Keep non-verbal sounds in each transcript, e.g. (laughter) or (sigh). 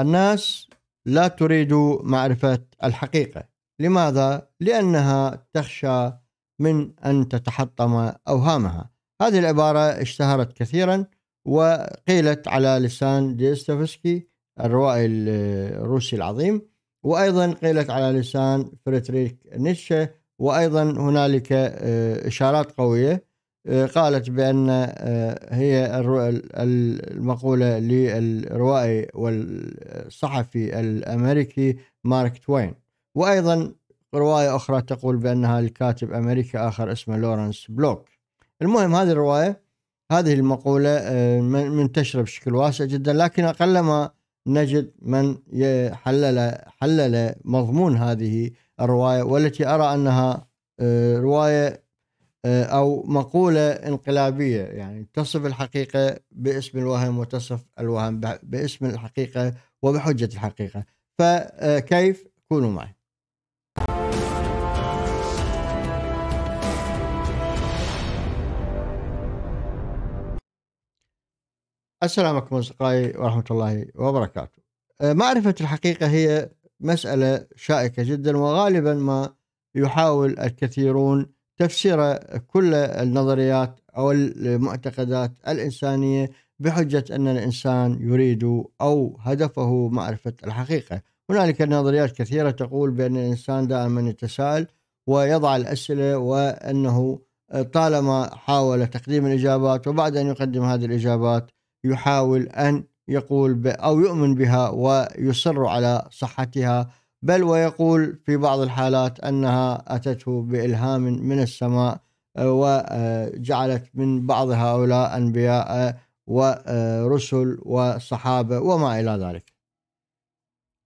الناس لا تريد معرفة الحقيقة لماذا؟ لأنها تخشى من أن تتحطم أوهامها هذه العبارة اشتهرت كثيرا وقيلت على لسان ديستوفسكي الروائي الروسي العظيم وأيضا قيلت على لسان فريدريك نيتشه وأيضا هنالك آه، إشارات قوية قالت بأن آه، هي المقولة للروائي والصحفي الأمريكي مارك توين وأيضا رواية أخرى تقول بأنها لكاتب أمريكي آخر اسمه لورنس بلوك المهم هذه الرواية هذه المقولة آه، منتشرة بشكل واسع جدا لكن أقلما نجد من حلل حلل مضمون هذه الرواية والتي أرى أنها آه، رواية آه، أو مقولة انقلابية يعني تصف الحقيقة باسم الوهم وتصف الوهم باسم الحقيقة وبحجة الحقيقة فكيف آه، كونوا معي السلام عليكم أصدقائي ورحمة الله وبركاته آه، معرفة الحقيقة هي مسألة شائكة جدا وغالبا ما يحاول الكثيرون تفسير كل النظريات أو المعتقدات الإنسانية بحجة أن الإنسان يريد أو هدفه معرفة الحقيقة هنالك نظريات كثيرة تقول بأن الإنسان دائما يتساءل ويضع الأسئلة وأنه آه، طالما حاول تقديم الإجابات وبعد أن يقدم هذه الإجابات يحاول أن يقول أو يؤمن بها ويصر على صحتها بل ويقول في بعض الحالات أنها أتته بإلهام من السماء آه، وجعلت من بعض هؤلاء أنبياء آه، ورسل وصحابة وما إلى ذلك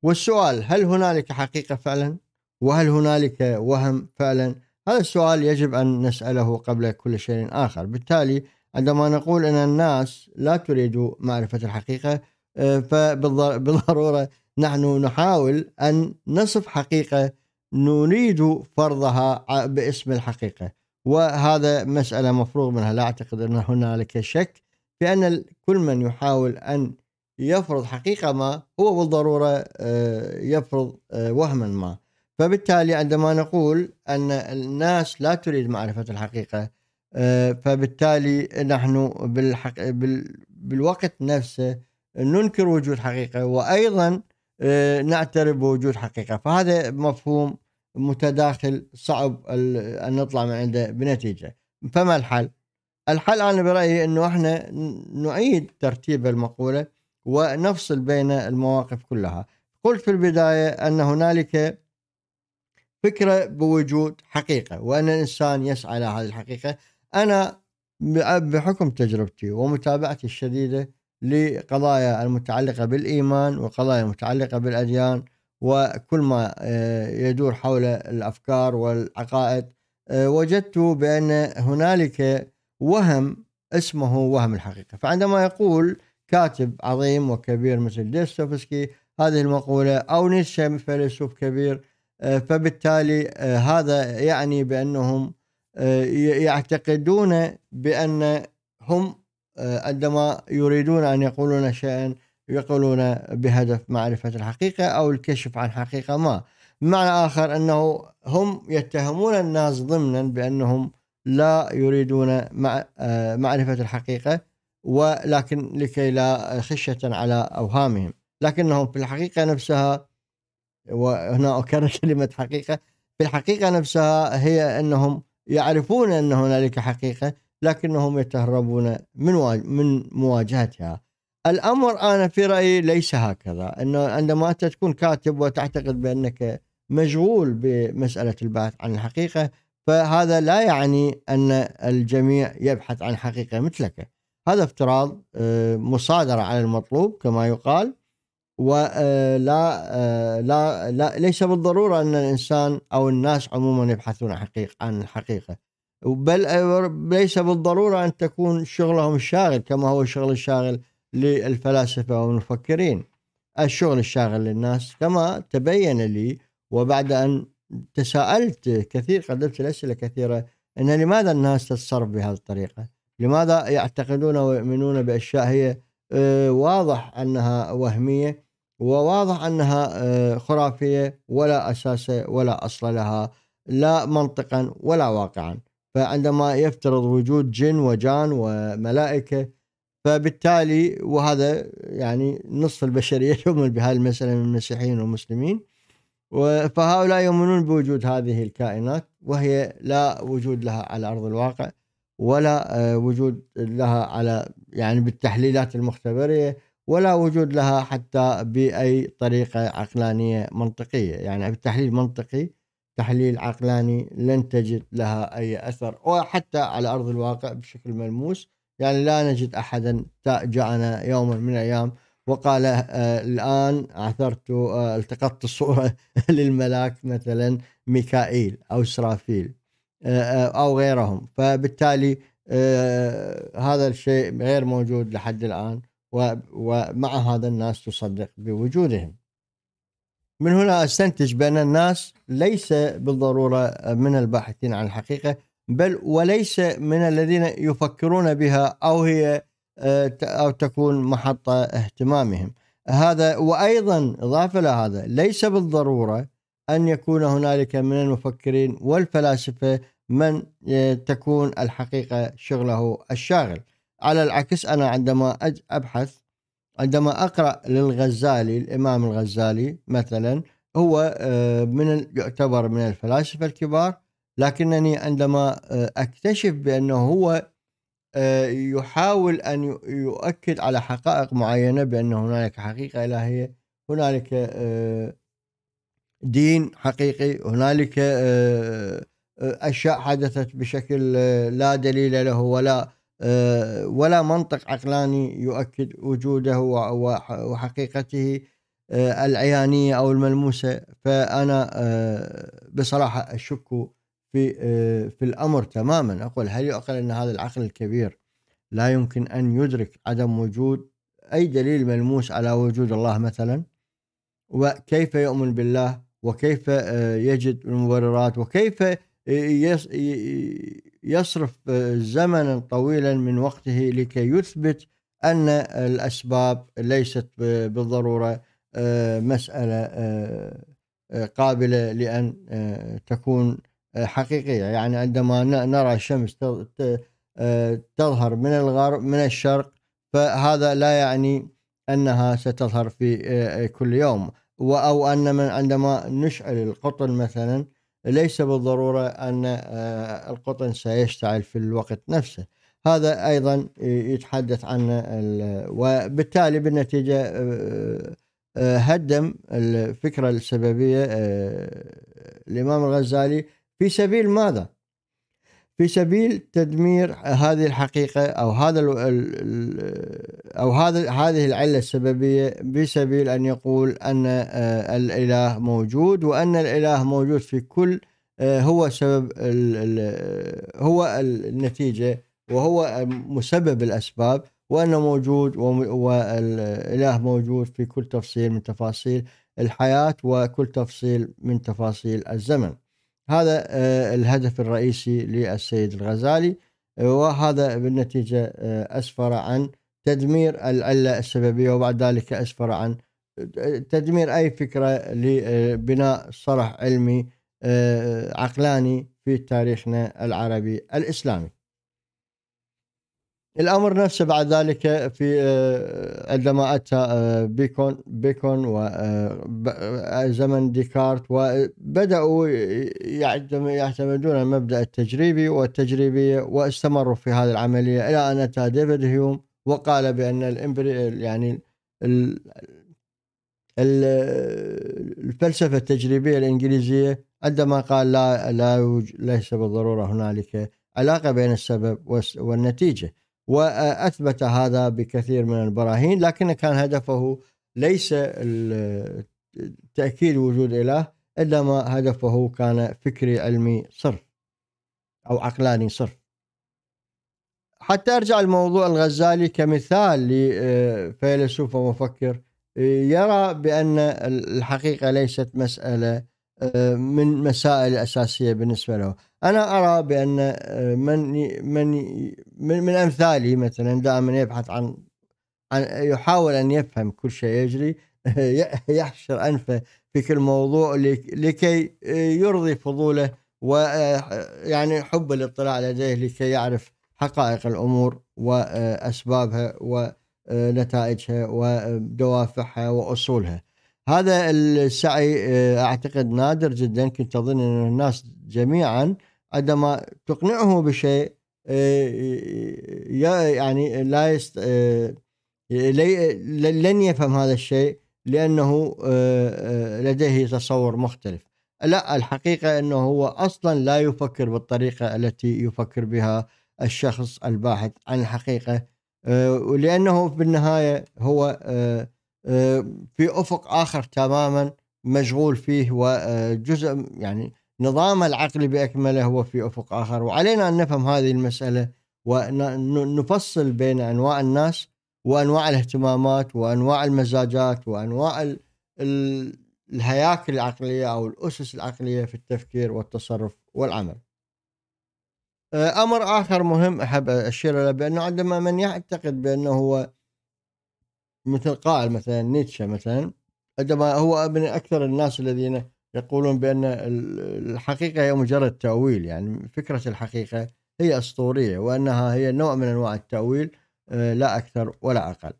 والسؤال هل هنالك حقيقة فعلا وهل هنالك وهم فعلا هذا السؤال يجب أن نسأله قبل كل شيء آخر بالتالي عندما نقول أن الناس لا تريد معرفة الحقيقة آه، فبالضرورة نحن نحاول أن نصف حقيقة نريد فرضها باسم الحقيقة وهذا مسألة مفروغ منها لا أعتقد أن هنالك شك في أن كل من يحاول أن يفرض حقيقة ما هو بالضرورة آه، يفرض آه، وهما ما فبالتالي عندما نقول أن الناس لا تريد معرفة الحقيقة آه، فبالتالي نحن بالحق... بال... بالوقت نفسه ننكر وجود حقيقة وأيضا آه، نعترف بوجود حقيقه فهذا مفهوم متداخل صعب ان نطلع من عنده بنتيجه فما الحل؟ الحل انا برايي انه احنا نعيد ترتيب المقوله ونفصل بين المواقف كلها. قلت في البدايه ان هنالك فكره بوجود حقيقه وان الانسان يسعى الى هذه الحقيقه انا بحكم تجربتي ومتابعتي الشديده لقضايا المتعلقة بالإيمان وقضايا المتعلقة بالأديان وكل ما آه، يدور حول الأفكار والعقائد آه، وجدت بأن هنالك وهم اسمه وهم الحقيقة فعندما يقول كاتب عظيم وكبير مثل ديستوفسكي هذه المقولة أو نيتشه فيلسوف كبير آه، فبالتالي هذا يعني بأنهم يعتقدون بأن هم آه، عندما يريدون أن يقولون شيئا يقولون بهدف معرفة الحقيقة أو الكشف عن حقيقة ما بمعنى آخر أنه هم يتهمون الناس ضمنا بأنهم لا يريدون آه، معرفة الحقيقة ولكن لكي لا خشية على أوهامهم لكنهم في الحقيقة نفسها وهنا أكرر (laughs) كلمة حقيقة في الحقيقة نفسها هي أنهم يعرفون أن هنالك حقيقة لكنهم يتهربون من من مواجهتها الامر انا في رايي ليس هكذا انه عندما انت تكون كاتب وتعتقد بانك مشغول بمساله البحث عن الحقيقه فهذا لا يعني ان الجميع يبحث عن حقيقه مثلك هذا افتراض آه، مصادره على المطلوب كما يقال ولا آه، آه، لا لا ليس بالضروره ان الانسان او الناس عموما يبحثون عن الحقيقه بل ليس بالضرورة أن تكون شغلهم الشاغل كما هو الشغل الشاغل للفلاسفة والمفكرين الشغل الشاغل للناس كما تبين لي وبعد أن تساءلت كثير قدمت الأسئلة كثيرة أن لماذا الناس تتصرف بهذه الطريقة لماذا يعتقدون ويؤمنون بأشياء هي آه، واضح أنها وهمية وواضح أنها آه، خرافية ولا أساس ولا أصل لها لا منطقا ولا واقعا فعندما يفترض وجود جن وجان وملائكه فبالتالي وهذا يعني نصف البشريه (laughs) يؤمن بهذه المساله من المسيحيين والمسلمين فهؤلاء يؤمنون بوجود هذه الكائنات وهي لا وجود لها على ارض الواقع ولا آه، وجود لها على يعني بالتحليلات المختبريه ولا وجود لها حتى باي طريقه عقلانيه منطقيه يعني بالتحليل منطقي تحليل عقلاني لن تجد لها أي أثر وحتى على أرض الواقع بشكل ملموس يعني لا نجد أحدا جاءنا يوما من الأيام وقال آه الآن عثرت آه التقطت الصورة (laughs) للملاك مثلا ميكائيل أو إسرافيل آه, آه، أو غيرهم فبالتالي آه، هذا الشيء غير موجود لحد الآن ومع هذا الناس تصدق بوجودهم من هنا استنتج بان الناس ليس بالضروره من الباحثين عن الحقيقه بل وليس من الذين يفكرون بها او هي آه، او تكون محط اهتمامهم هذا وايضا اضافه لهذا ليس بالضروره ان يكون هنالك من المفكرين والفلاسفه من آه، تكون الحقيقه شغله الشاغل على العكس انا عندما ابحث عندما اقرا للغزالي الامام الغزالي مثلا هو آه، من يعتبر من الفلاسفه الكبار لكنني عندما آه، اكتشف بانه هو آه، يحاول ان يؤكد على حقائق معينه بان هنالك حقيقه الهيه هنالك دين حقيقي هنالك اشياء حدثت بشكل لا دليل له ولا آه، ولا منطق عقلاني يؤكد وجوده وحقيقته آه، العيانية أو الملموسة فأنا آه، بصراحة أشك في في الأمر تماما أقول هل يعقل أن هذا العقل الكبير لا يمكن أن يدرك عدم وجود أي دليل ملموس على وجود الله مثلا وكيف يؤمن بالله وكيف يجد المبررات وكيف يصرف آه، زمنا طويلا من وقته لكي يثبت ان الاسباب ليست بالضروره آه، مساله آه، قابله لان تكون حقيقيه يعني عندما نرى الشمس تظهر من الغرب من الشرق فهذا لا يعني انها ستظهر في كل يوم او ان من عندما نشعل القطن مثلا ليس بالضرورة أن آه، القطن سيشتعل في الوقت نفسه هذا أيضا يتحدث عنه وبالتالي بالنتيجة آه، آه، هدم الفكرة السببية الإمام الغزالي في سبيل ماذا؟ في سبيل تدمير هذه الحقيقة أو هذا الـ أو هذا هذه العلة السببية بسبيل أن يقول أن آه، الإله موجود وأن الإله موجود في كل آه، هو سبب الـ الـ هو النتيجة وهو مسبب الأسباب وأنه موجود والإله موجود في كل تفصيل من تفاصيل الحياة وكل تفصيل من تفاصيل الزمن. هذا آه، الهدف الرئيسي للسيد الغزالي آه، وهذا بالنتيجة آه، أسفر عن تدمير العلة السببية وبعد ذلك أسفر عن تدمير أي فكرة لبناء صرح علمي عقلاني في تاريخنا العربي الإسلامي الامر نفسه بعد ذلك في آه، عندما اتى آه، بيكون بيكون وزمن آه، ديكارت وبداوا يعتمدون على المبدا التجريبي والتجريبيه واستمروا في هذه العمليه الى ان اتى ديفيد هيوم وقال بان الامبري يعني الفلسفه التجريبيه الانجليزيه عندما قال لا لا ليس بالضروره هنالك علاقه بين السبب والنتيجه واثبت هذا بكثير من البراهين لكن كان هدفه ليس تاكيد وجود اله انما هدفه كان فكري علمي صرف او عقلاني صرف حتى ارجع لموضوع الغزالي كمثال لفيلسوف آه، ومفكر آه، يرى بان الحقيقه ليست مساله آه، من مسائل أساسية بالنسبة له أنا أرى بأن آه، من من من, من أمثالي مثلا دائما يبحث عن عن يحاول أن يفهم كل شيء يجري (laughs) يحشر أنفه في كل موضوع لكي آه، يرضي فضوله ويعني حب الاطلاع لديه لكي يعرف حقائق الأمور وأسبابها ونتائجها ودوافعها وأصولها هذا السعي آه، اعتقد نادر جدا كنت اظن ان الناس جميعا عندما تقنعه بشيء آه، آه، يعني لا يست... لن يفهم هذا الشيء لانه لديه تصور مختلف لا الحقيقه انه هو اصلا لا يفكر بالطريقه التي يفكر بها الشخص الباحث عن الحقيقه في بالنهايه هو آه، في افق اخر تماما مشغول فيه وجزء آه، يعني نظامه العقلي باكمله هو في افق اخر وعلينا ان نفهم هذه المساله ونفصل بين انواع الناس وانواع الاهتمامات وانواع المزاجات وانواع الهياكل العقليه او الاسس العقليه في التفكير والتصرف والعمل. آه، امر اخر مهم احب اشير له بانه عندما من يعتقد بانه هو مثل قائل مثلا نيتشه مثلا عندما هو من اكثر الناس الذين يقولون بان الحقيقه هي مجرد تاويل يعني فكره الحقيقه هي اسطوريه وانها هي نوع من انواع التاويل آه، لا اكثر ولا اقل.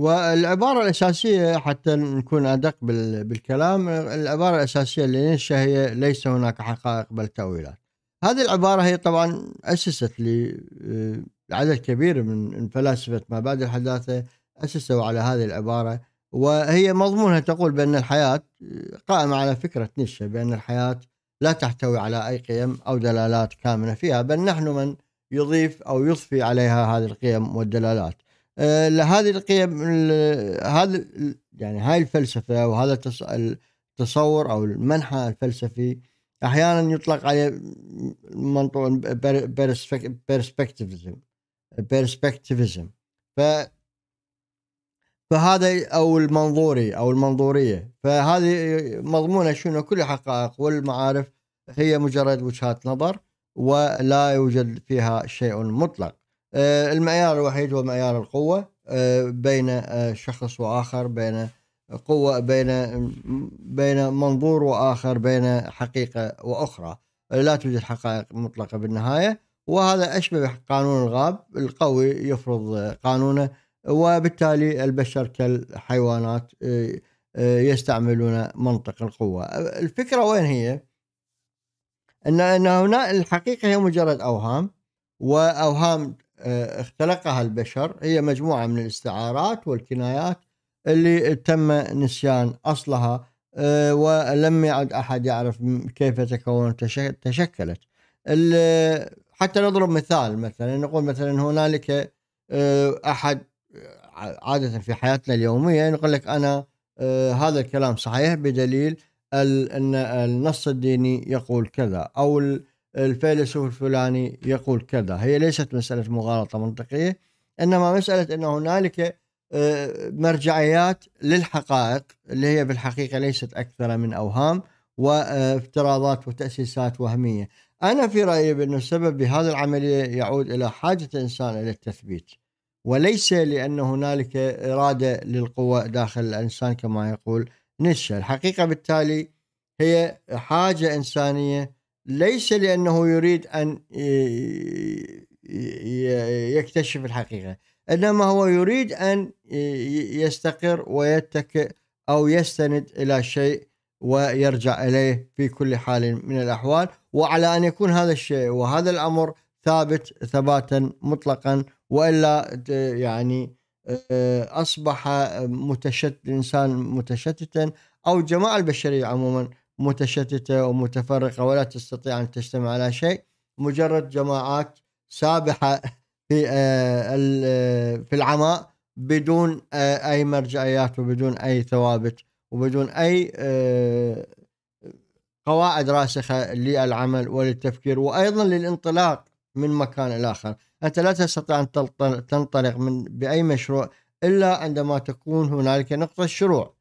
والعباره الاساسيه حتى نكون ادق بالكلام العباره الاساسيه لنيتشه هي ليس هناك حقائق بل تاويلات. هذه العباره هي طبعا اسست لي آه، عدد كبير من فلاسفة ما بعد الحداثة أسسوا على هذه العبارة وهي مضمونها تقول بأن الحياة قائمة على فكرة نيتشه بأن الحياة لا تحتوي على أي قيم أو دلالات كامنة فيها بل نحن من يضيف أو يضفي عليها هذه القيم والدلالات لهذه آه، هذه القيم هذا يعني هاي الفلسفة وهذا التصور أو المنحى الفلسفي احيانا يطلق عليه منطوق بيرسبكتيفزم بيرسبكتيفيزم ف فهذا او المنظوري او المنظوريه فهذه مضمونه شنو كل الحقائق والمعارف هي مجرد وجهات نظر ولا يوجد فيها شيء مطلق آه، المعيار الوحيد هو معيار القوه آه، بين آه، شخص واخر بين قوه بين بين منظور واخر بين حقيقه واخرى لا توجد حقائق مطلقه بالنهايه وهذا أشبه بقانون الغاب القوي يفرض قانونه وبالتالي البشر كالحيوانات آه، آه، يستعملون منطق القوة الفكرة وين هي أن, أن هنا الحقيقة هي مجرد أوهام وأوهام آه، اختلقها البشر هي مجموعة من الاستعارات والكنايات اللي تم نسيان أصلها ولم يعد أحد يعرف كيف تكونت تشكلت حتى نضرب مثال مثلا نقول مثلا هنالك آه، احد آه، عاده في حياتنا اليوميه يقول لك انا آه، هذا الكلام صحيح بدليل ان النص الديني يقول كذا او الفيلسوف الفلاني يقول كذا هي ليست مساله مغالطه منطقيه انما مساله ان هنالك مرجعيات للحقائق اللي هي بالحقيقه ليست اكثر من اوهام وافتراضات وتاسيسات وهميه أنا في رأيي بأن السبب بهذه العملية يعود إلى حاجة الإنسان إلى التثبيت وليس لأن هنالك إرادة للقوة داخل الإنسان كما يقول نيتشا الحقيقة بالتالي هي حاجة إنسانية ليس لأنه يريد أن يكتشف الحقيقة إنما هو يريد أن يستقر ويتكئ أو يستند إلى شيء ويرجع إليه في كل حال من الأحوال وعلى أن يكون هذا الشيء وهذا الأمر ثابت ثباتا مطلقا وإلا يعني آه، أصبح متشتت الإنسان متشتتا أو جماعة البشرية عموما متشتتة ومتفرقة ولا تستطيع أن تجتمع على شيء مجرد جماعات سابحة في آه، آه، في العماء بدون أي مرجعيات وبدون أي ثوابت وبدون أي قواعد راسخة للعمل وللتفكير وأيضا للانطلاق من مكان الآخر أنت لا تستطيع أن تنطلق من بأي مشروع إلا عندما تكون هنالك نقطة شروع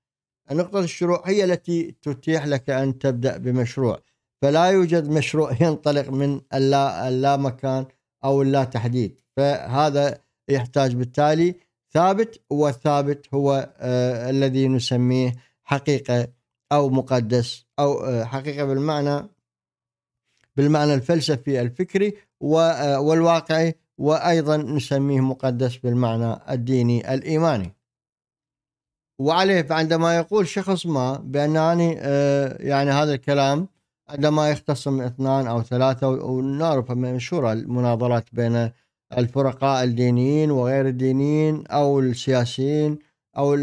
نقطة الشروع هي التي تتيح لك أن تبدأ بمشروع فلا يوجد مشروع (laughs) ينطلق من اللا, اللا مكان أو اللا تحديد فهذا يحتاج بالتالي ثابت والثابت هو آه الذي نسميه حقيقة أو مقدس أو آه، حقيقة بالمعنى بالمعنى الفلسفي الفكري آه، والواقعي وأيضا نسميه مقدس بالمعنى الديني الإيماني وعليه فعندما يقول شخص ما بأنني آه، يعني هذا الكلام عندما يختصم اثنان أو ثلاثة ونعرف منشورة المناظرات بين الفرقاء الدينيين وغير الدينيين أو السياسيين أو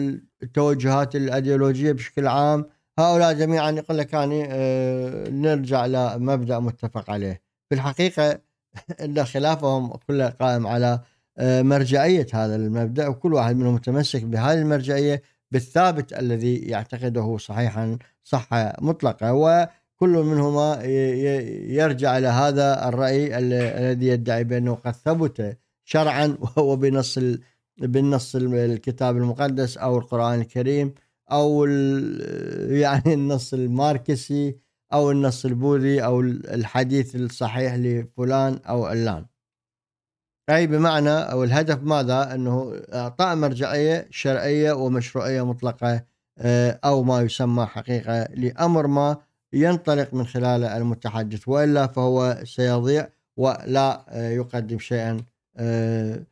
التوجهات الأيديولوجية بشكل عام هؤلاء جميعا يقول لك يعني آه، نرجع لمبدا متفق عليه في الحقيقه (laughs) ان خلافهم كله قائم على آه، مرجعيه هذا المبدا وكل واحد منهم متمسك بهذه المرجعيه بالثابت الذي يعتقده صحيحا صحه مطلقه وكل منهما يرجع الى هذا الراي الذي يدعي بانه قد ثبت شرعا وهو بنص بالنص الكتاب المقدس او القران الكريم او (laughs) يعني النص الماركسي او النص البوذي او الحديث الصحيح لفلان او علان اي بمعنى او الهدف ماذا انه اعطاء مرجعيه شرعيه ومشروعيه مطلقه آه، او ما يسمى حقيقه لامر ما ينطلق من خلاله المتحدث والا فهو سيضيع ولا آه، يقدم شيئا آه،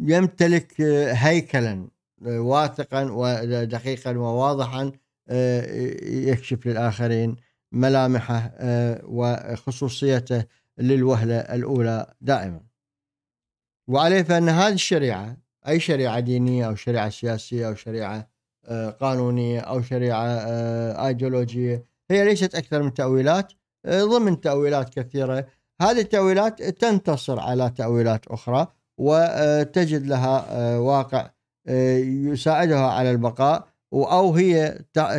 يمتلك هيكلا واثقا ودقيقا وواضحا آه، يكشف للآخرين ملامحه آه، وخصوصيته للوهلة الأولى دائما وعليه فأن هذه الشريعة أي شريعة دينية أو شريعة سياسية أو شريعة آه، قانونية أو شريعة أيديولوجية هي ليست أكثر من تأويلات ضمن تأويلات كثيرة هذه التأويلات تنتصر على تأويلات أخرى وتجد لها واقع يساعدها على البقاء أو هي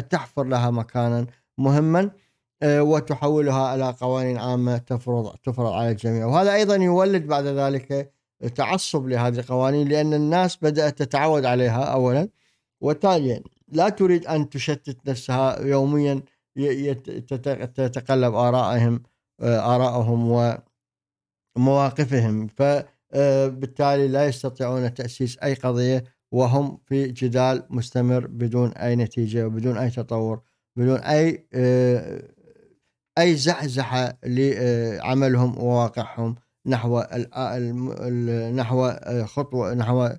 تحفر لها مكانا مهما آه، وتحولها إلى قوانين عامة تفرض تفرض على الجميع وهذا أيضا يولد بعد ذلك تعصب لهذه القوانين لأن الناس بدأت تتعود عليها أولا وثانيا لا تريد أن تشتت نفسها يوميا تتقلب آرائهم آه، آرائهم ومواقفهم فبالتالي آه، لا يستطيعون تأسيس أي قضية وهم في جدال مستمر بدون اي نتيجه وبدون اي تطور بدون اي آه، اي زحزحه لعملهم وواقعهم نحو نحو آه، خطوه نحو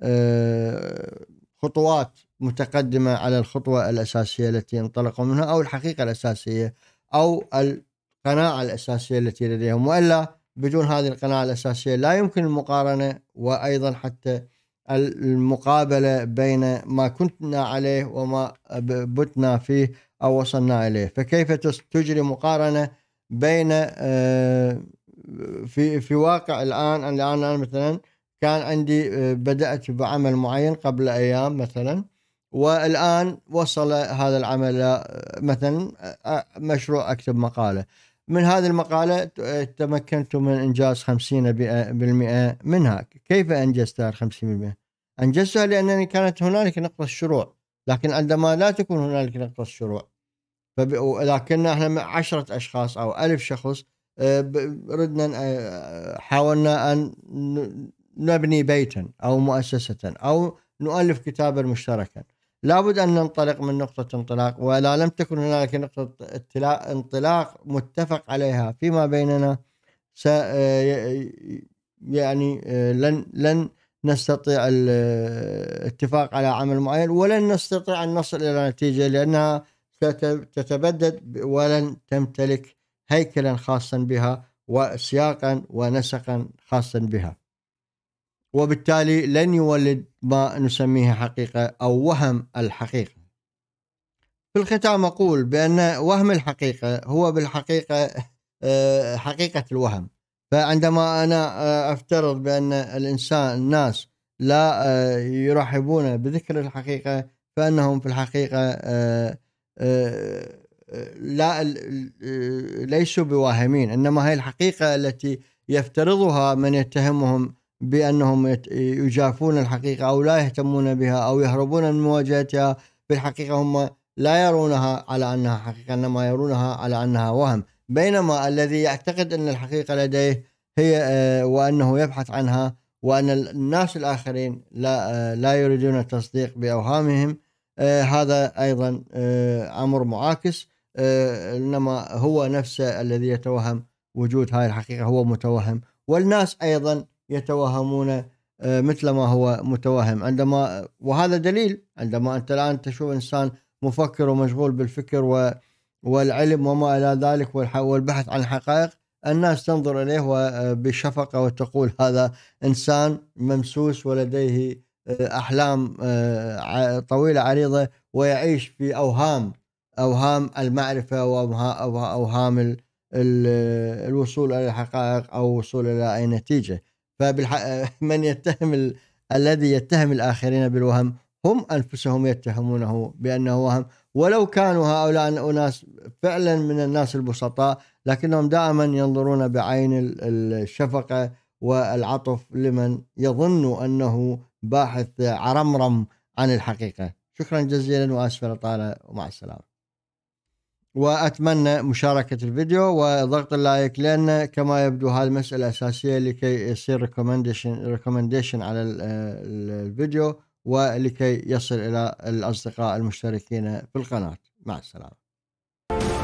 آه، خطوات متقدمه على الخطوه الاساسيه التي انطلقوا منها او الحقيقه الاساسيه او القناعه الاساسيه التي لديهم والا بدون هذه القناعه الاساسيه لا يمكن المقارنه وايضا حتى المقابله بين ما كنا عليه وما بتنا فيه او وصلنا اليه فكيف تجري مقارنه بين آه، في في واقع الان الان انا مثلا كان عندي آه، بدات بعمل معين قبل ايام مثلا والان وصل هذا العمل آه، مثلا مشروع اكتب مقاله من هذه المقالة آه، تمكنت من إنجاز 50% آه، منها كيف أنجزتها 50% أنجزتها لأنني كانت هنالك نقطة شروع لكن عندما لا تكون هنالك نقطة شروع فب... لكن احنا عشرة أشخاص أو ألف شخص آه، ردنا حاولنا أن نبني بيتا أو مؤسسة أو نؤلف كتابا مشتركا لابد أن ننطلق من نقطة انطلاق ولا لم تكن هناك نقطة انطلاق متفق عليها فيما بيننا س آه، يعني آه، لن لن نستطيع الاتفاق على عمل معين ولن نستطيع أن نصل إلى نتيجة لأنها تتبدد ولن تمتلك هيكلا خاصا بها وسياقا ونسقا خاصا بها وبالتالي لن يولد ما نسميه حقيقة أو وهم الحقيقة في الختام أقول بأن وهم الحقيقة هو بالحقيقة آه، حقيقة الوهم فعندما أنا آه، أفترض بأن الإنسان الناس لا آه، يرحبون بذكر الحقيقة فأنهم في الحقيقة لا ليسوا بواهمين إنما هي الحقيقة التي يفترضها من يتهمهم بأنهم يجافون الحقيقة أو لا يهتمون بها أو يهربون من مواجهتها في الحقيقه هم لا يرونها على أنها حقيقة إنما يرونها على أنها وهم بينما الذي يعتقد أن الحقيقة لديه هي آه، وأنه يبحث عنها وأن الناس الآخرين لا, آه، لا يريدون التصديق بأوهامهم آه، هذا أيضا أمر معاكس إنما هو نفسه الذي يتوهم وجود هاي الحقيقة هو متوهم والناس أيضا يتوهمون آه، مثل ما هو متوهم عندما وهذا دليل عندما انت الان تشوف انسان مفكر ومشغول بالفكر والعلم وما الى ذلك والبحث عن الحقائق الناس تنظر اليه آه، بشفقه وتقول هذا انسان ممسوس ولديه آه، احلام طويله عريضه ويعيش في اوهام اوهام المعرفه واوهام الوصول الى الحقائق او الوصول الى اي نتيجه فمن (laughs) يتهم ال... الذي يتهم الآخرين بالوهم هم أنفسهم يتهمونه بأنه وهم ولو كانوا هؤلاء أناس فعلا من الناس البسطاء لكنهم دائما ينظرون بعين الشفقة والعطف لمن يظن أنه باحث عرمرم عن الحقيقة شكرا جزيلا وأسفل طال ومع السلامة وأتمنى مشاركة الفيديو وضغط اللايك لأن كما يبدو هذه المسألة أساسية لكي يصير ريكومنديشن ريكومنديشن على الفيديو ولكي يصل إلى الأصدقاء المشتركين في القناة مع السلامة